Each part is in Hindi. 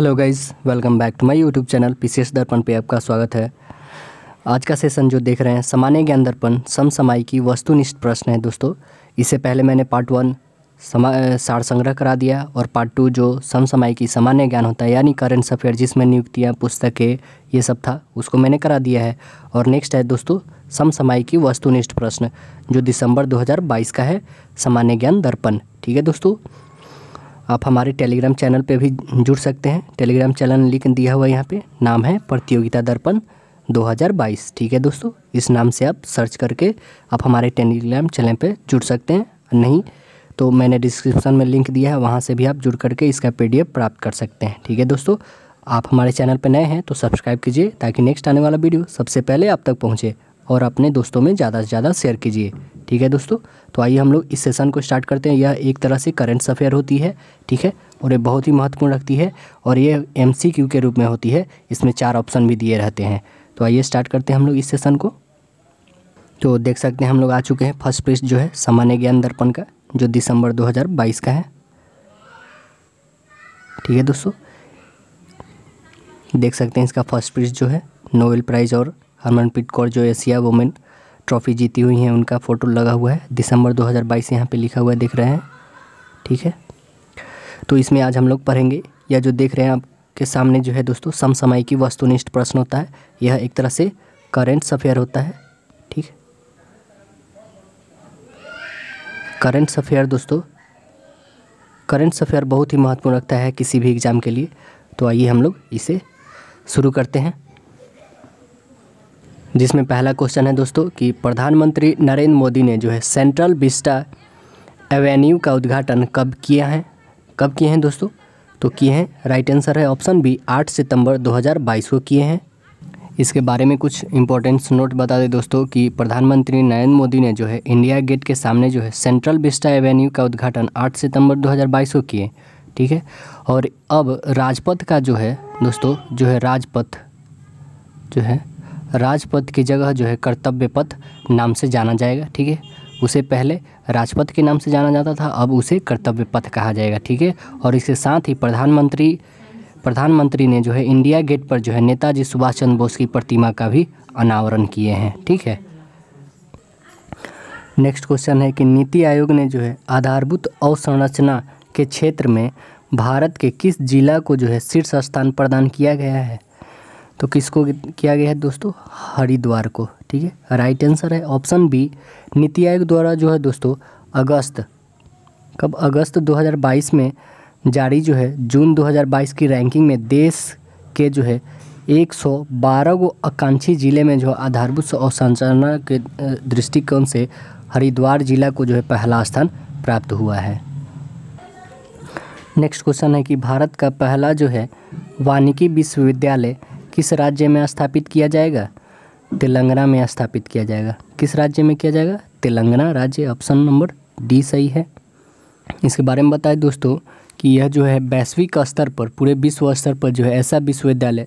hello guys welcome back to my YouTube channel PCS Darpan पे आपका स्वागत है आज का सेशन जो देख रहे हैं सामान्य ज्ञान दर्पण समसमाय की वस्तुनिष्ठ प्रश्न है दोस्तों इससे पहले मैंने पार्ट वन समा सार संग्रह करा दिया और पार्ट टू जो समसमाई की सामान्य ज्ञान होता है यानी करेंट्स अफेयर जिसमें नियुक्तियाँ पुस्तकें ये सब था उसको मैंने करा दिया है और नेक्स्ट है दोस्तों समसमाई की वस्तुनिष्ठ प्रश्न जो दिसंबर दो का है सामान्य ज्ञान दर्पण ठीक है दोस्तों आप हमारे टेलीग्राम चैनल पे भी जुड़ सकते हैं टेलीग्राम चैनल लिंक दिया हुआ यहाँ पे नाम है प्रतियोगिता दर्पण 2022 ठीक है दोस्तों इस नाम से आप सर्च करके आप हमारे टेलीग्राम चैनल पे जुड़ सकते हैं नहीं तो मैंने डिस्क्रिप्शन में लिंक दिया है वहाँ से भी आप जुड़ करके इसका पी प्राप्त कर सकते हैं ठीक है दोस्तों आप हमारे चैनल पर नए हैं तो सब्सक्राइब कीजिए ताकि नेक्स्ट आने वाला वीडियो सबसे पहले आप तक पहुँचे और अपने दोस्तों में ज़्यादा से ज़्यादा शेयर कीजिए ठीक है दोस्तों तो आइए हम लोग इस सेशन को स्टार्ट करते हैं यह एक तरह से करंट अफेयर होती है ठीक है और ये बहुत ही महत्वपूर्ण रखती है और ये एम के रूप में होती है इसमें चार ऑप्शन भी दिए रहते हैं तो आइए स्टार्ट करते हैं हम लोग इस सेशन को तो देख सकते हैं हम लोग आ चुके हैं फर्स्ट पेज जो है सामान्य ज्ञान दर्पण का जो दिसंबर 2022 का है ठीक है दोस्तों देख सकते हैं इसका फर्स्ट पेज जो है नोबेल प्राइज़ और हरमनप्रीत कौर जो एशिया वुमेन ट्रॉफ़ी जीती हुई हैं उनका फ़ोटो लगा हुआ है दिसंबर 2022 यहाँ पर लिखा हुआ दिख रहे हैं ठीक है तो इसमें आज हम लोग पढ़ेंगे या जो देख रहे हैं आपके सामने जो है दोस्तों समसमय की वस्तुनिष्ठ प्रश्न होता है यह एक तरह से करेंट अफेयर होता है ठीक है करेंट अफेयर दोस्तों करेंट अफेयर बहुत ही महत्वपूर्ण रखता है किसी भी एग्ज़ाम के लिए तो आइए हम लोग इसे शुरू करते हैं जिसमें पहला क्वेश्चन है दोस्तों कि प्रधानमंत्री नरेंद्र मोदी ने जो है सेंट्रल विस्टा एवेन्यू का उद्घाटन कब किया है कब किए हैं दोस्तों तो किए हैं राइट आंसर है ऑप्शन बी 8 सितंबर 2022 को किए हैं इसके बारे में कुछ इंपॉर्टेंट्स नोट बता दें दोस्तों कि प्रधानमंत्री नरेंद्र मोदी ने जो है इंडिया गेट के सामने जो है सेंट्रल विस्टा एवेन्यू का उद्घाटन 8 सितंबर 2022 को किए ठीक है और अब राजपथ का जो है दोस्तों जो है राजपथ जो है राजपद की जगह जो है कर्तव्य पथ नाम से जाना जाएगा ठीक है उसे पहले राजपथ के नाम से जाना जाता था अब उसे कर्तव्य पथ कहा जाएगा ठीक है और इसके साथ ही प्रधानमंत्री प्रधानमंत्री ने जो है इंडिया गेट पर जो है नेताजी सुभाष चंद्र बोस की प्रतिमा का भी अनावरण किए हैं ठीक है नेक्स्ट क्वेश्चन है कि नीति आयोग ने जो है आधारभूत अवसंरचना के क्षेत्र में भारत के किस जिला को जो है शीर्ष स्थान प्रदान किया गया है तो किसको किया गया है दोस्तों हरिद्वार को ठीक है राइट आंसर है ऑप्शन बी नीति आयोग द्वारा जो है दोस्तों अगस्त कब अगस्त 2022 में जारी जो है जून 2022 की रैंकिंग में देश के जो है 112 गो आकांक्षी ज़िले में जो आधारभूत अवसंरचना के दृष्टिकोण से हरिद्वार जिला को जो है पहला स्थान प्राप्त हुआ है नेक्स्ट क्वेश्चन है कि भारत का पहला जो है वानिकी विश्वविद्यालय किस राज्य में स्थापित किया जाएगा तेलंगाना में स्थापित किया जाएगा किस राज्य में किया जाएगा तेलंगाना राज्य ऑप्शन नंबर डी सही है इसके बारे में बताएं दोस्तों कि यह जो है वैश्विक स्तर पर पूरे विश्व स्तर पर जो है ऐसा विश्वविद्यालय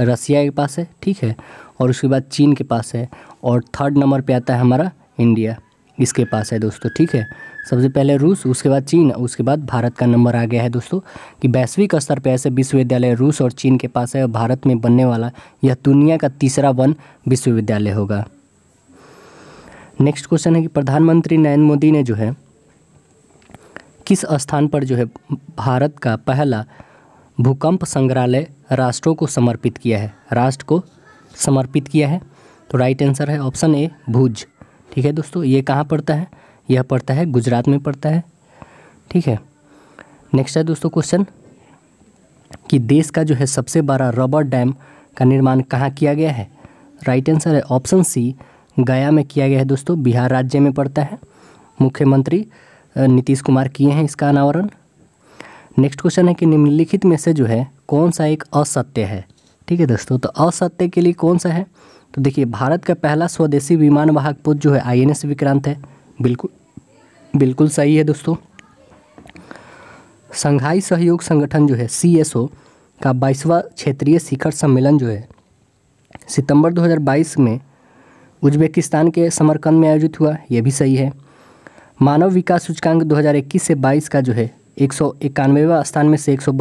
रसिया के पास है ठीक है और उसके बाद चीन के पास है और थर्ड नंबर पर आता है हमारा इंडिया इसके पास है दोस्तों ठीक है सबसे पहले रूस उसके बाद चीन उसके बाद भारत का नंबर आ गया है दोस्तों कि वैश्विक स्तर पर ऐसे विश्वविद्यालय रूस और चीन के पास है और भारत में बनने वाला यह दुनिया का तीसरा वन विश्वविद्यालय होगा नेक्स्ट क्वेश्चन है कि प्रधानमंत्री नरेंद्र मोदी ने जो है किस स्थान पर जो है भारत का पहला भूकंप संग्रहालय राष्ट्रों को समर्पित किया है राष्ट्र को समर्पित किया है तो राइट आंसर है ऑप्शन ए भुज ठीक है दोस्तों ये कहाँ पड़ता है यह पड़ता है गुजरात में पड़ता है ठीक है नेक्स्ट है दोस्तों क्वेश्चन कि देश का जो है सबसे बड़ा रबर डैम का निर्माण कहाँ किया गया है राइट आंसर है ऑप्शन सी गया में किया गया है दोस्तों बिहार राज्य में पड़ता है मुख्यमंत्री नीतीश कुमार किए हैं इसका अनावरण नेक्स्ट क्वेश्चन है कि निम्नलिखित में से जो है कौन सा एक असत्य है ठीक है दोस्तों तो असत्य के लिए कौन सा है तो देखिए भारत का पहला स्वदेशी विमान वाहक पुत जो है आईएनएस विक्रांत है बिल्कुल बिल्कुल सही है दोस्तों संघाई सहयोग संगठन जो है सी का बाईसवा क्षेत्रीय शिखर सम्मेलन जो है सितंबर 2022 में उज्बेकिस्तान के समरकंद में आयोजित हुआ यह भी सही है मानव विकास सूचकांक 2021 से 22 का जो है एक सौ इक्यानवेवा स्थान में से एक सौ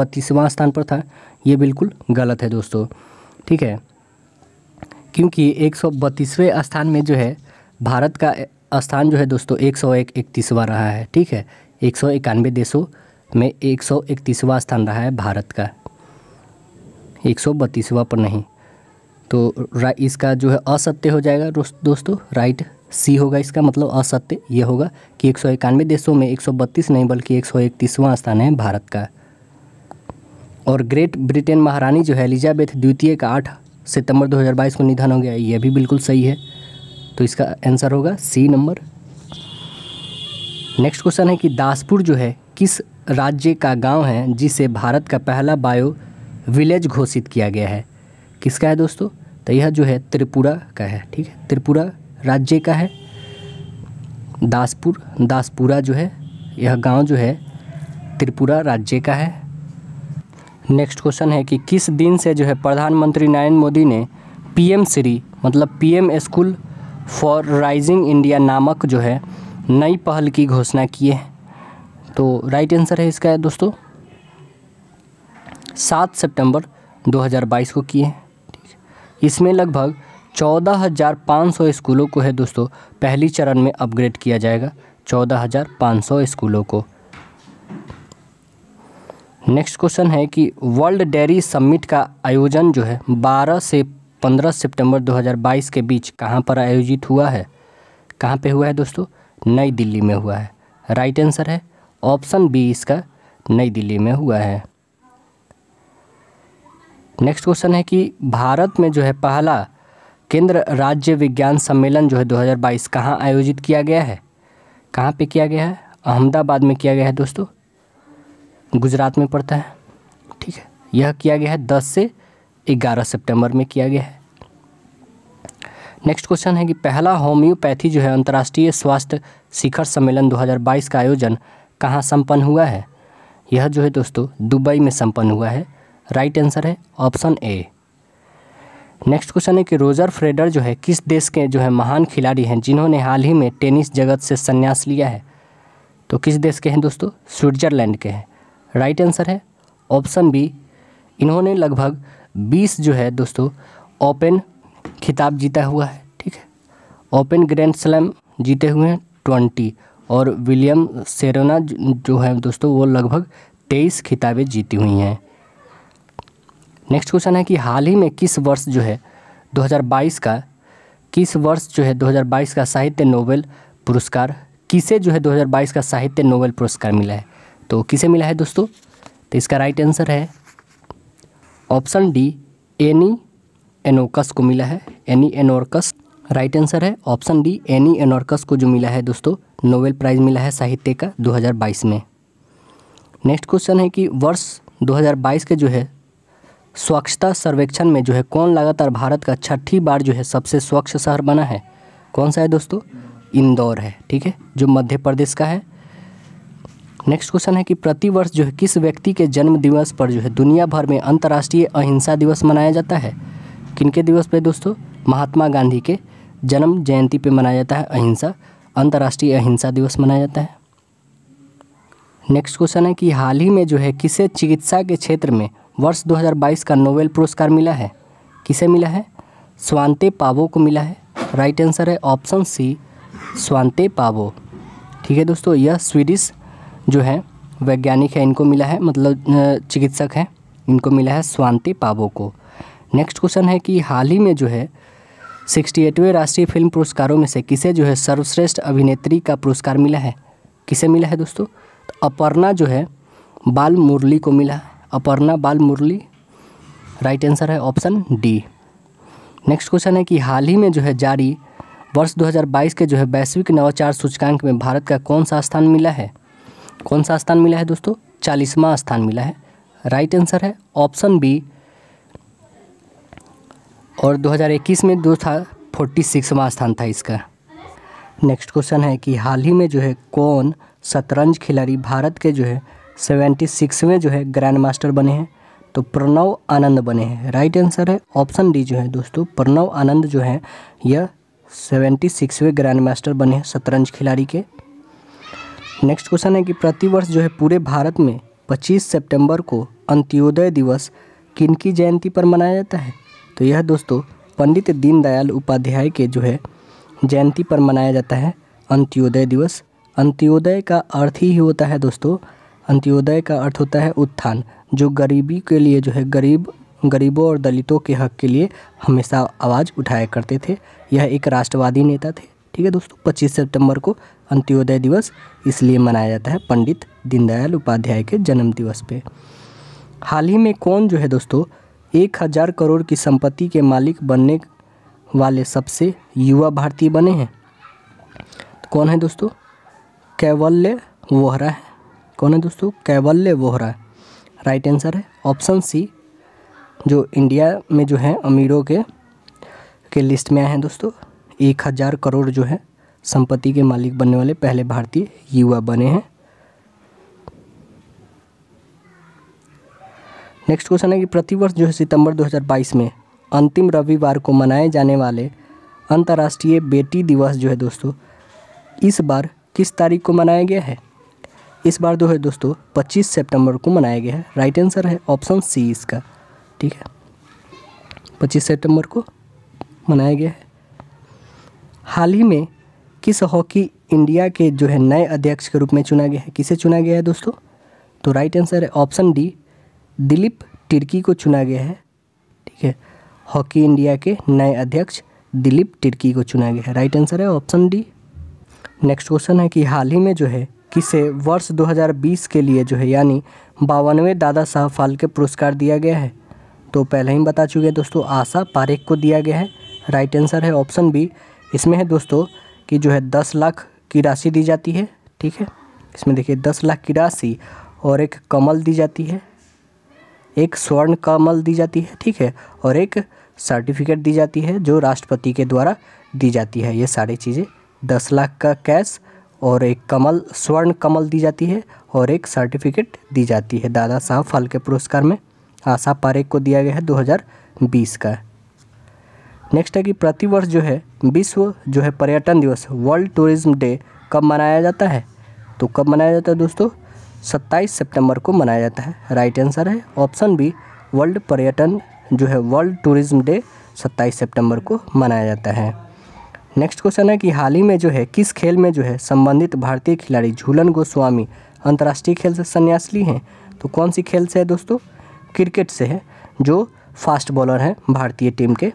स्थान पर था ये बिल्कुल गलत है दोस्तों ठीक है क्योंकि एक सौ बत्तीसवें स्थान में जो है भारत का स्थान जो है दोस्तों एक सौ एक इकतीसवा रहा है ठीक है एक सौ इक्यानवे देशों में एक सौ इकतीसवा स्थान रहा है भारत का एक सौ बत्तीसवा पर नहीं तो इसका जो है असत्य हो जाएगा दोस्तों राइट सी होगा इसका मतलब असत्य ये होगा कि एक सौ इक्यानवे देशों में एक सौ बत्तीस नहीं बल्कि एक सौ इकतीसवां स्थान है भारत का और ग्रेट ब्रिटेन महारानी जो है एलिजाबेथ द्वितीय का आठ सितंबर 2022 को निधन हो गया ये भी बिल्कुल सही है तो इसका आंसर होगा सी नंबर नेक्स्ट क्वेश्चन है कि दासपुर जो है किस राज्य का गांव है जिसे भारत का पहला बायो विलेज घोषित किया गया है किसका है दोस्तों तो यह जो है त्रिपुरा का है ठीक है त्रिपुरा राज्य का है दासपुर दासपुरा जो है यह गांव जो है त्रिपुरा राज्य का है नेक्स्ट क्वेश्चन है कि किस दिन से जो है प्रधानमंत्री नरेंद्र मोदी ने पीएम श्री मतलब PM school for rising India नामक जो है नई पहल की घोषणा किए हैं तो राइट आंसर है इसका है दोस्तों सात सितंबर 2022 को किए हैं इसमें लगभग चौदह हज़ार पाँच सौ स्कूलों को है दोस्तों पहली चरण में अपग्रेड किया जाएगा चौदह हज़ार पाँच सौ स्कूलों को नेक्स्ट क्वेश्चन है कि वर्ल्ड डेयरी समिट का आयोजन जो है 12 से 15 सितंबर 2022 के बीच कहाँ पर आयोजित हुआ है कहाँ पे हुआ है दोस्तों नई दिल्ली में हुआ है राइट आंसर है ऑप्शन बी इसका नई दिल्ली में हुआ है नेक्स्ट क्वेश्चन है कि भारत में जो है पहला केंद्र राज्य विज्ञान सम्मेलन जो है 2022 कहाँ आयोजित किया गया है कहाँ पे किया गया है अहमदाबाद में किया गया है दोस्तों गुजरात में पड़ता है ठीक है यह किया गया है 10 से 11 सितंबर में किया गया है नेक्स्ट क्वेश्चन है कि पहला होम्योपैथी जो है अंतर्राष्ट्रीय स्वास्थ्य शिखर सम्मेलन 2022 का आयोजन कहाँ संपन्न हुआ है यह जो है दोस्तों दुबई में संपन्न हुआ है राइट आंसर है ऑप्शन ए नेक्स्ट क्वेश्चन है कि रोजर फ्रेडर जो है किस देश के जो है महान खिलाड़ी हैं जिन्होंने हाल ही में टेनिस जगत से संन्यास लिया है तो किस देश के हैं दोस्तों स्विट्जरलैंड के हैं राइट आंसर है ऑप्शन बी इन्होंने लगभग बीस जो है दोस्तों ओपन खिताब जीता हुआ है ठीक है ओपन ग्रैंड स्लैम जीते हुए हैं ट्वेंटी और विलियम सेरोना जो है दोस्तों वो लगभग तेईस खिताबें जीती हुई हैं नेक्स्ट क्वेश्चन है कि हाल ही में किस वर्ष जो है 2022 का किस वर्ष जो है 2022 का साहित्य नोबेल पुरस्कार किसे जो है 2022 का साहित्य नोबेल पुरस्कार मिला है तो किसे मिला है दोस्तों तो इसका राइट आंसर है ऑप्शन डी एनी एनोकस को मिला है एनी एनोर्कस राइट आंसर है ऑप्शन डी एनी एनोर्कस को जो मिला है दोस्तों नोबेल प्राइज़ मिला है साहित्य का 2022 में नेक्स्ट क्वेश्चन है कि वर्ष 2022 के जो है स्वच्छता सर्वेक्षण में जो है कौन लगातार भारत का छठी बार जो है सबसे स्वच्छ शहर बना है कौन सा है दोस्तों इंदौर है ठीक है जो मध्य प्रदेश का है नेक्स्ट क्वेश्चन है कि प्रतिवर्ष जो है किस व्यक्ति के जन्म दिवस पर जो है दुनिया भर में अंतर्राष्ट्रीय अहिंसा दिवस मनाया जाता है किनके दिवस पे दोस्तों महात्मा गांधी के जन्म जयंती पे मनाया जाता है अहिंसा अंतर्राष्ट्रीय अहिंसा दिवस मनाया जाता है नेक्स्ट क्वेश्चन है कि हाल ही में जो है किसे चिकित्सा के क्षेत्र में वर्ष 2022 का नोबेल पुरस्कार मिला है किसे मिला है स्वांते पावो को मिला है राइट आंसर है ऑप्शन सी स्वांते पावो ठीक है दोस्तों यह स्वीडिश जो है वैज्ञानिक है इनको मिला है मतलब चिकित्सक है इनको मिला है स्वांते पावो को नेक्स्ट क्वेश्चन है कि हाल ही में जो है सिक्सटी एटवें राष्ट्रीय फिल्म पुरस्कारों में से किसे जो है सर्वश्रेष्ठ अभिनेत्री का पुरस्कार मिला है किसे मिला है दोस्तों तो अपर्णा जो है बाल मुरली को मिला है अपर्णा बाल मुरली राइट आंसर है ऑप्शन डी नेक्स्ट क्वेश्चन है कि हाल ही में जो है जारी वर्ष 2022 के जो है वैश्विक नवाचार सूचकांक में भारत का कौन सा स्थान मिला है कौन सा स्थान मिला है दोस्तों चालीसवां स्थान मिला है राइट आंसर है ऑप्शन बी और 2021 में दो था फोर्टी सिक्सवा स्थान था इसका नेक्स्ट क्वेश्चन है कि हाल ही में जो है कौन शतरंज खिलाड़ी भारत के जो है सेवेंटी सिक्सवें जो है ग्रैंड मास्टर बने हैं तो प्रणव आनंद बने हैं राइट आंसर है ऑप्शन डी जो है दोस्तों प्रणव आनंद जो है यह सेवेंटी सिक्सवें ग्रैंड मास्टर बने हैं शतरंज खिलाड़ी के नेक्स्ट क्वेश्चन है कि प्रतिवर्ष जो है पूरे भारत में 25 सितंबर को अंत्योदय दिवस किनकी जयंती पर मनाया जाता है तो यह दोस्तों पंडित दीनदयाल उपाध्याय के जो है जयंती पर मनाया जाता है अंत्योदय दिवस अंत्योदय का अर्थ ही होता है दोस्तों अंत्योदय का अर्थ होता है उत्थान जो गरीबी के लिए जो है गरीब गरीबों और दलितों के हक के लिए हमेशा आवाज़ उठाया करते थे यह एक राष्ट्रवादी नेता थे ठीक है दोस्तों पच्चीस सितंबर को अंत्योदय दिवस इसलिए मनाया जाता है पंडित दीनदयाल उपाध्याय के जन्म दिवस पे हाल ही में कौन जो है दोस्तों एक हजार करोड़ की संपत्ति के मालिक बनने वाले सबसे युवा भारतीय बने हैं तो कौन है दोस्तों कैवल्य वोहरा है कौन है दोस्तों कैवल्य वोहरा राइट आंसर है ऑप्शन सी जो इंडिया में जो है अमीरों के के लिस्ट में आए हैं दोस्तों एक हज़ार करोड़ जो है संपत्ति के मालिक बनने वाले पहले भारतीय युवा बने हैं नेक्स्ट क्वेश्चन है कि प्रतिवर्ष जो है सितंबर 2022 में अंतिम रविवार को मनाए जाने वाले अंतर्राष्ट्रीय बेटी दिवस जो है दोस्तों इस बार किस तारीख को मनाया गया है इस बार जो है दोस्तों पच्चीस सेप्टेम्बर को मनाया गया है राइट आंसर है ऑप्शन सी इसका ठीक है पच्चीस सेप्टेम्बर को मनाया गया है हाल ही में किस हॉकी इंडिया के जो है नए अध्यक्ष के रूप में चुना गया है किसे चुना गया है दोस्तों तो राइट आंसर है ऑप्शन डी दिलीप टिर्की को चुना गया है ठीक है हॉकी इंडिया के नए अध्यक्ष दिलीप टिर्की को चुना गया है राइट आंसर है ऑप्शन डी नेक्स्ट क्वेश्चन है कि हाल ही में जो है किसे वर्ष 2020 के लिए जो है यानी बावनवे दादा साहब फाल्के पुरस्कार दिया गया है तो पहले ही बता चुके हैं दोस्तों आशा पारेख को दिया गया है राइट आंसर है ऑप्शन बी इसमें है दोस्तों कि जो है दस लाख की राशि दी जाती है ठीक है इसमें देखिए दस लाख की राशि और एक कमल दी जाती है एक स्वर्ण कमल दी जाती है ठीक है और एक सर्टिफिकेट दी जाती है जो राष्ट्रपति के द्वारा दी जाती है ये सारी चीज़ें दस लाख का कैश और एक कमल स्वर्ण कमल दी जाती है और एक सर्टिफिकेट दी जाती है दादा साहब फाल्के पुरस्कार में आशा पारेख को दिया गया है 2020 का नेक्स्ट है कि प्रतिवर्ष जो है विश्व जो है पर्यटन दिवस वर्ल्ड टूरिज्म डे कब मनाया जाता है तो कब मनाया जाता है दोस्तों 27 सितंबर को मनाया जाता है राइट आंसर है ऑप्शन बी वर्ल्ड पर्यटन जो है वर्ल्ड टूरिज्म डे 27 सितंबर को मनाया जाता है नेक्स्ट क्वेश्चन है कि हाल ही में जो है किस खेल में जो है संबंधित भारतीय खिलाड़ी झूलन गोस्वामी अंतर्राष्ट्रीय खेल से संन्यास ली हैं तो कौन सी खेल से है दोस्तों क्रिकेट से है जो फास्ट बॉलर हैं भारतीय टीम के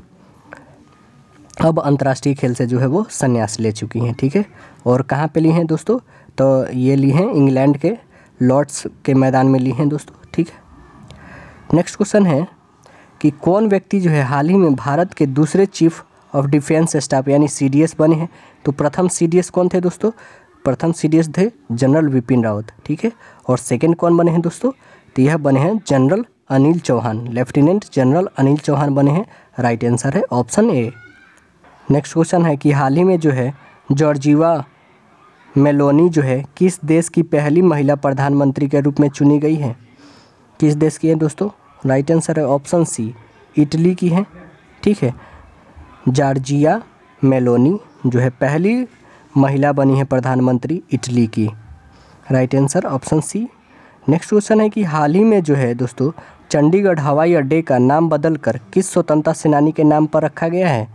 अब अंतर्राष्ट्रीय खेल से जो है वो संन्यास ले चुकी हैं ठीक है और कहाँ पे ली हैं दोस्तों तो ये ली हैं इंग्लैंड के लॉर्ड्स के मैदान में ली हैं दोस्तों ठीक है नेक्स्ट क्वेश्चन है कि कौन व्यक्ति जो है हाल ही में भारत के दूसरे चीफ ऑफ डिफेंस स्टाफ यानी सी बने हैं तो प्रथम सी कौन थे दोस्तों प्रथम सी थे जनरल विपिन रावत ठीक है और सेकेंड कौन बने हैं दोस्तों तो यह बने हैं general Anil Chauhan lieutenant general Anil Chauhan बने हैं राइट आंसर है ऑप्शन ए नेक्स्ट क्वेश्चन है कि हाल ही में जो है जॉर्जिवा मेलोनी जो है किस देश की पहली महिला प्रधानमंत्री के रूप में चुनी गई हैं किस देश की है दोस्तों राइट आंसर है ऑप्शन सी इटली की है ठीक है जार्जिया मेलोनी जो है पहली महिला बनी है प्रधानमंत्री इटली की right answer option C next question है कि हाल ही में जो है दोस्तों चंडीगढ़ हवाई अड्डे का नाम बदलकर किस स्वतंत्रता सेनानी के नाम पर रखा गया है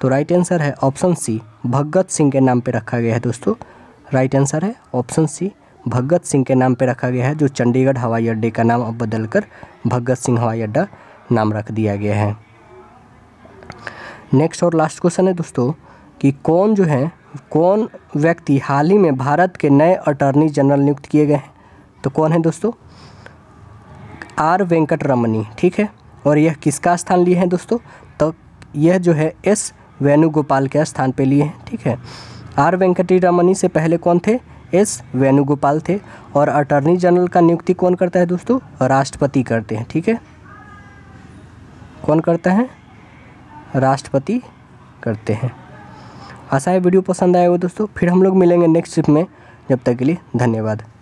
तो राइट आंसर है ऑप्शन सी भगत सिंह के नाम पर रखा गया है दोस्तों राइट आंसर है ऑप्शन सी भगत सिंह के नाम पे रखा गया है जो चंडीगढ़ हवाई अड्डे का नाम अब बदलकर भगत सिंह हवाई अड्डा नाम रख दिया गया है नेक्स्ट और लास्ट क्वेश्चन है दोस्तों कि कौन जो है कौन व्यक्ति हाल ही में भारत के नए अटॉर्नी जनरल नियुक्त किए गए हैं तो कौन है दोस्तों आर वेंकट रमनी ठीक है और यह किसका स्थान लिए हैं दोस्तों तो यह जो है एस वेणुगोपाल के स्थान पे लिए हैं ठीक है आर वेंकटी रमनी से पहले कौन थे एस वेणुगोपाल थे और अटॉर्नी जनरल का नियुक्ति कौन करता है दोस्तों राष्ट्रपति करते हैं ठीक है कौन करता है राष्ट्रपति करते हैं आशा है वीडियो पसंद आएगा दोस्तों फिर हम लोग मिलेंगे नेक्स्ट ट्रिप में जब तक के लिए धन्यवाद